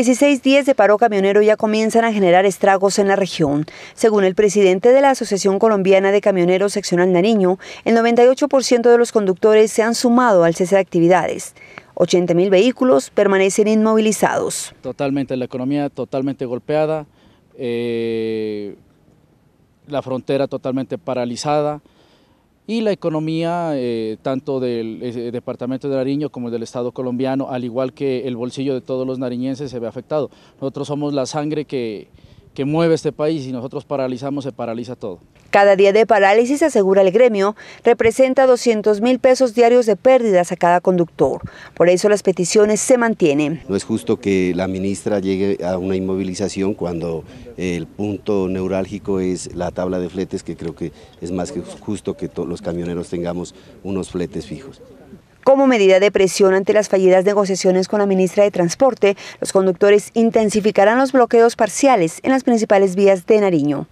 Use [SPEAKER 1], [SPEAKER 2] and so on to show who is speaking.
[SPEAKER 1] 16 días de paro camionero ya comienzan a generar estragos en la región. Según el presidente de la Asociación Colombiana de Camioneros Seccional Nariño, el 98% de los conductores se han sumado al cese de actividades. 80.000 vehículos permanecen inmovilizados.
[SPEAKER 2] Totalmente, la economía totalmente golpeada, eh, la frontera totalmente paralizada, y la economía eh, tanto del eh, eh, departamento de Nariño como del Estado colombiano, al igual que el bolsillo de todos los nariñenses se ve afectado. Nosotros somos la sangre que que mueve este país y nosotros paralizamos, se paraliza todo.
[SPEAKER 1] Cada día de parálisis, asegura el gremio, representa 200 mil pesos diarios de pérdidas a cada conductor. Por eso las peticiones se mantienen.
[SPEAKER 3] No es justo que la ministra llegue a una inmovilización cuando el punto neurálgico es la tabla de fletes, que creo que es más que justo que los camioneros tengamos unos fletes fijos.
[SPEAKER 1] Como medida de presión ante las fallidas negociaciones con la ministra de Transporte, los conductores intensificarán los bloqueos parciales en las principales vías de Nariño.